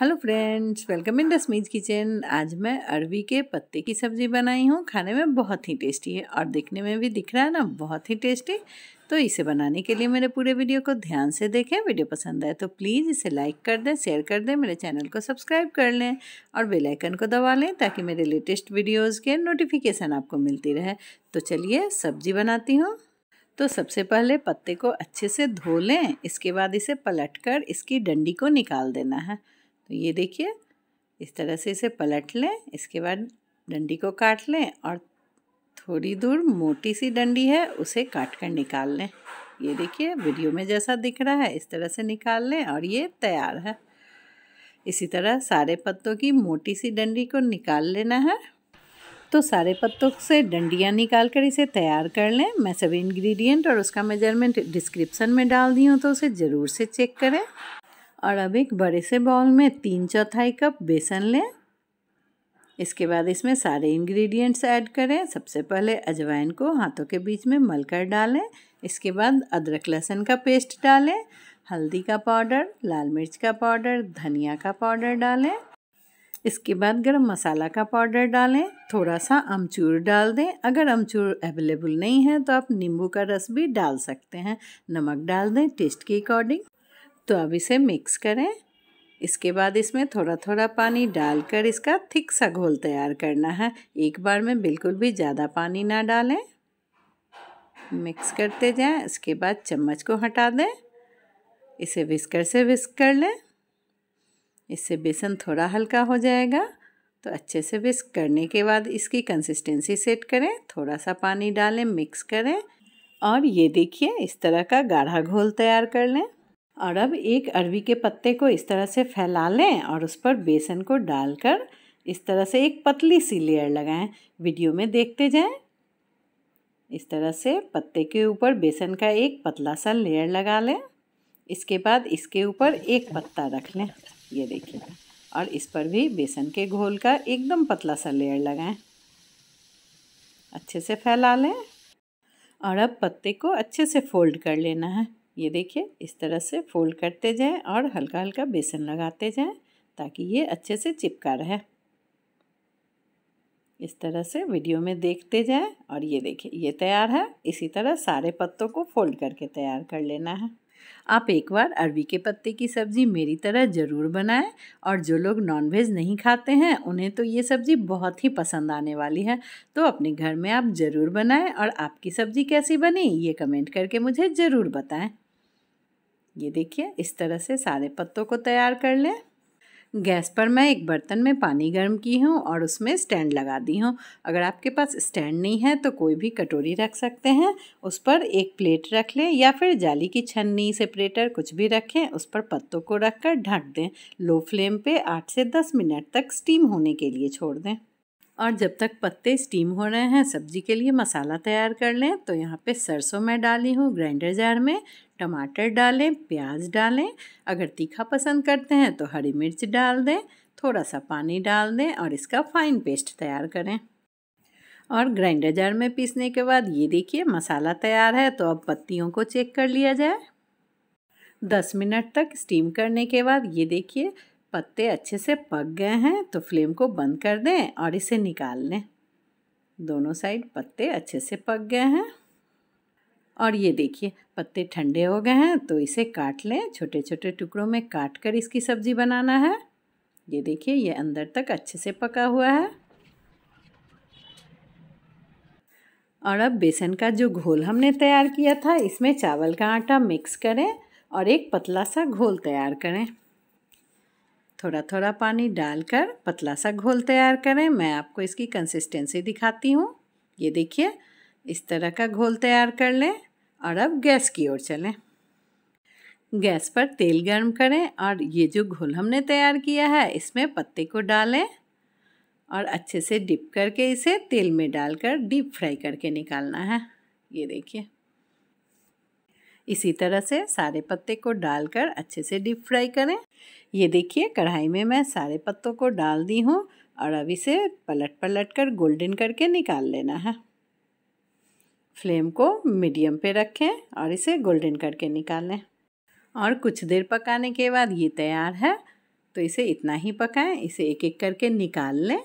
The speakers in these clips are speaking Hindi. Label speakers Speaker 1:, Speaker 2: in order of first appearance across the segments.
Speaker 1: hello friends welcome in Rasmi's kitchen आज मैं अरवी के पत्ते की सब्ज़ी बनाई हूँ खाने में बहुत ही टेस्टी है और दिखने में भी दिख रहा है ना बहुत ही टेस्टी तो इसे बनाने के लिए मेरे पूरे वीडियो को ध्यान से देखें वीडियो पसंद आए तो प्लीज़ इसे लाइक कर दें शेयर कर दें मेरे चैनल को सब्सक्राइब कर लें और बेलाइकन को दबा लें ताकि मेरे लेटेस्ट वीडियोज़ के नोटिफिकेशन आपको मिलती रहे तो चलिए सब्जी बनाती हूँ तो सबसे पहले पत्ते को अच्छे से धो लें इसके बाद इसे पलट इसकी डंडी को निकाल देना है तो ये देखिए इस तरह से इसे पलट लें इसके बाद डंडी को काट लें और थोड़ी दूर मोटी सी डंडी है उसे काट कर निकाल लें ये देखिए वीडियो में जैसा दिख रहा है इस तरह से निकाल लें और ये तैयार है इसी तरह सारे पत्तों की मोटी सी डंडी को निकाल लेना है तो सारे पत्तों से डंडियाँ निकाल कर इसे तैयार कर लें मैं सभी इंग्रेडिएंट और उसका मेजरमेंट डिस्क्रिप्शन में डाल दी हूँ तो उसे ज़रूर से चेक करें और अब एक बड़े से बाउल में तीन चौथाई कप बेसन लें इसके बाद इसमें सारे इंग्रेडिएंट्स ऐड करें सबसे पहले अजवाइन को हाथों के बीच में मलकर डालें इसके बाद अदरक लहसुन का पेस्ट डालें हल्दी का पाउडर लाल मिर्च का पाउडर धनिया का पाउडर डालें इसके बाद गरम मसाला का पाउडर डालें थोड़ा सा अमचूर डाल दें अगर अमचूर अवेलेबल नहीं है तो आप नींबू का रस भी डाल सकते हैं नमक डाल दें टेस्ट के अकॉर्डिंग तो अब इसे मिक्स करें इसके बाद इसमें थोड़ा थोड़ा पानी डालकर इसका थिक सा घोल तैयार करना है एक बार में बिल्कुल भी ज़्यादा पानी ना डालें मिक्स करते जाएं इसके बाद चम्मच को हटा दें इसे विस्कर से विस्क कर लें इससे बेसन थोड़ा हल्का हो जाएगा तो अच्छे से विस्क करने के बाद इसकी कंसिस्टेंसी सेट करें थोड़ा सा पानी डालें मिक्स करें और ये देखिए इस तरह का गाढ़ा घोल तैयार कर लें और अब एक अरवी के पत्ते को इस तरह से फैला लें और उस पर बेसन को डालकर इस तरह से एक पतली सी लेयर लगाएं वीडियो में देखते जाएं इस तरह से पत्ते के ऊपर बेसन का एक पतला सा लेयर लगा लें इसके बाद इसके ऊपर एक पत्ता रख लें ये देखिए और इस पर भी बेसन के घोल का एकदम पतला सा लेयर लगाएं अच्छे से फैला लें और अब पत्ते को अच्छे से फोल्ड कर लेना है ये देखिए इस तरह से फोल्ड करते जाएं और हल्का हल्का बेसन लगाते जाएं ताकि ये अच्छे से चिपका रहे इस तरह से वीडियो में देखते जाएं और ये देखिए ये तैयार है इसी तरह सारे पत्तों को फोल्ड करके तैयार कर लेना है आप एक बार अरबी के पत्ते की सब्ज़ी मेरी तरह ज़रूर बनाएं और जो लोग नॉनवेज नहीं खाते हैं उन्हें तो ये सब्ज़ी बहुत ही पसंद आने वाली है तो अपने घर में आप ज़रूर बनाएं और आपकी सब्ज़ी कैसी बनी ये कमेंट करके मुझे ज़रूर बताएं ये देखिए इस तरह से सारे पत्तों को तैयार कर लें गैस पर मैं एक बर्तन में पानी गर्म की हूँ और उसमें स्टैंड लगा दी हूँ अगर आपके पास स्टैंड नहीं है तो कोई भी कटोरी रख सकते हैं उस पर एक प्लेट रख लें या फिर जाली की छन्नी सेपरेटर कुछ भी रखें उस पर पत्तों को रख कर ढक दें लो फ्लेम पे आठ से दस मिनट तक स्टीम होने के लिए छोड़ दें और जब तक पत्ते स्टीम हो रहे हैं सब्जी के लिए मसाला तैयार कर लें तो यहाँ पे सरसों मैं डाली हूँ ग्राइंडर जार में टमाटर डालें प्याज डालें अगर तीखा पसंद करते हैं तो हरी मिर्च डाल दें थोड़ा सा पानी डाल दें और इसका फाइन पेस्ट तैयार करें और ग्राइंडर जार में पीसने के बाद ये देखिए मसाला तैयार है तो अब पत्तियों को चेक कर लिया जाए दस मिनट तक स्टीम करने के बाद ये देखिए पत्ते अच्छे से पक गए हैं तो फ्लेम को बंद कर दें और इसे निकाल लें दोनों साइड पत्ते अच्छे से पक गए हैं और ये देखिए पत्ते ठंडे हो गए हैं तो इसे काट लें छोटे छोटे टुकड़ों में काट कर इसकी सब्ज़ी बनाना है ये देखिए ये अंदर तक अच्छे से पका हुआ है और अब बेसन का जो घोल हमने तैयार किया था इसमें चावल का आटा मिक्स करें और एक पतला सा घोल तैयार करें थोड़ा थोड़ा पानी डालकर पतला सा घोल तैयार करें मैं आपको इसकी कंसिस्टेंसी दिखाती हूँ ये देखिए इस तरह का घोल तैयार कर लें और अब गैस की ओर चलें गैस पर तेल गर्म करें और ये जो घोल हमने तैयार किया है इसमें पत्ते को डालें और अच्छे से डिप करके इसे तेल में डालकर डीप फ्राई करके निकालना है ये देखिए इसी तरह से सारे पत्ते को डालकर अच्छे से डीप फ्राई करें ये देखिए कढ़ाई में मैं सारे पत्तों को डाल दी हूँ और अब इसे पलट पलट कर गोल्डन करके निकाल लेना है फ्लेम को मीडियम पे रखें और इसे गोल्डन करके निकालें और कुछ देर पकाने के बाद ये तैयार है तो इसे इतना ही पकाएं इसे एक एक करके निकाल लें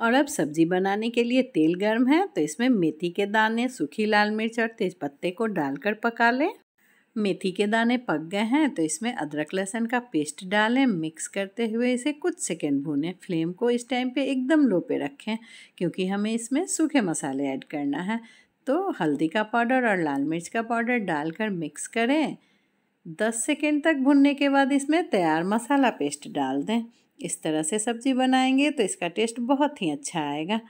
Speaker 1: और अब सब्ज़ी बनाने के लिए तेल गर्म है तो इसमें मेथी के दाने सूखी लाल मिर्च और तेज़पत्ते को डालकर पका लें मेथी के दाने पक गए हैं तो इसमें अदरक लहसुन का पेस्ट डालें मिक्स करते हुए इसे कुछ सेकेंड भूनें फ्लेम को इस टाइम पे एकदम लो पे रखें क्योंकि हमें इसमें सूखे मसाले ऐड करना है तो हल्दी का पाउडर और लाल मिर्च का पाउडर डालकर मिक्स करें दस सेकेंड तक भुनने के बाद इसमें तैयार मसाला पेस्ट डाल दें इस तरह से सब्ज़ी बनाएंगे तो इसका टेस्ट बहुत ही अच्छा आएगा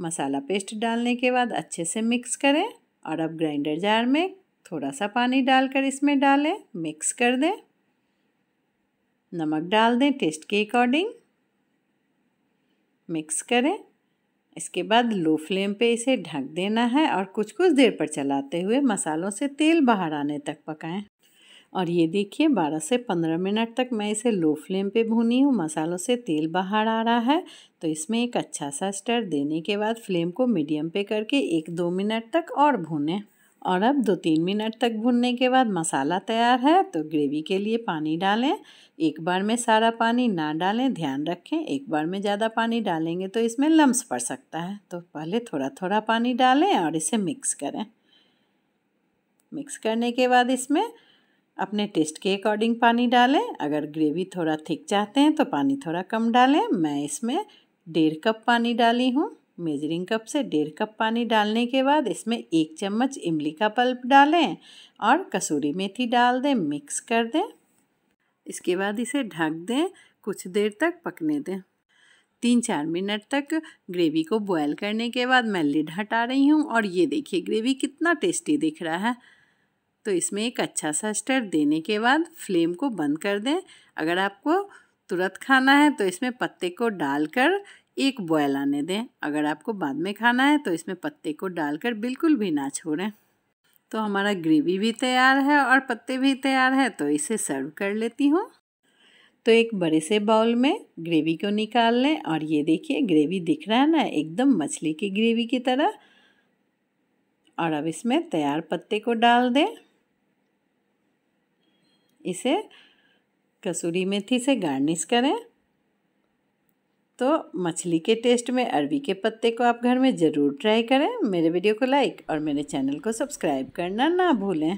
Speaker 1: मसाला पेस्ट डालने के बाद अच्छे से मिक्स करें और अब ग्राइंडर जार में थोड़ा सा पानी डालकर इसमें डालें मिक्स कर दें नमक डाल दें टेस्ट के अकॉर्डिंग मिक्स करें इसके बाद लो फ्लेम पे इसे ढक देना है और कुछ कुछ देर पर चलाते हुए मसालों से तेल बाहर आने तक पकाएं और ये देखिए 12 से 15 मिनट तक मैं इसे लो फ्लेम पे भूनी हूँ मसालों से तेल बाहर आ रहा है तो इसमें एक अच्छा सा स्टर देने के बाद फ्लेम को मीडियम पे करके एक दो मिनट तक और भूनें और अब दो तीन मिनट तक भुनने के बाद मसाला तैयार है तो ग्रेवी के लिए पानी डालें एक बार में सारा पानी ना डालें ध्यान रखें एक बार में ज़्यादा पानी डालेंगे तो इसमें लम्स पड़ सकता है तो पहले थोड़ा थोड़ा पानी डालें और इसे मिक्स करें मिक्स करने के बाद इसमें अपने टेस्ट के अकॉर्डिंग पानी डालें अगर ग्रेवी थोड़ा थिक चाहते हैं तो पानी थोड़ा कम डालें मैं इसमें डेढ़ कप पानी डाली हूँ मेजरिंग कप से डेढ़ कप पानी डालने के बाद इसमें एक चम्मच इमली का पल्प डालें और कसूरी मेथी डाल दें मिक्स कर दें इसके बाद इसे ढक दें कुछ देर तक पकने दें तीन चार मिनट तक ग्रेवी को बॉयल करने के बाद मैं लिड हटा रही हूँ और ये देखिए ग्रेवी कितना टेस्टी दिख रहा है तो इसमें एक अच्छा सा स्टर देने के बाद फ्लेम को बंद कर दें अगर आपको तुरंत खाना है तो इसमें पत्ते को डालकर एक बॉयल आने दें अगर आपको बाद में खाना है तो इसमें पत्ते को डालकर बिल्कुल भी ना छोड़ें तो हमारा ग्रेवी भी तैयार है और पत्ते भी तैयार है तो इसे सर्व कर लेती हूँ तो एक बड़े से बाउल में ग्रेवी को निकाल लें और ये देखिए ग्रेवी दिख रहा है ना एकदम मछली की ग्रेवी की तरह और अब इसमें तैयार पत्ते को डाल दें इसे कसूरी मेथी से गार्निश करें तो मछली के टेस्ट में अरबी के पत्ते को आप घर में ज़रूर ट्राई करें मेरे वीडियो को लाइक और मेरे चैनल को सब्सक्राइब करना ना भूलें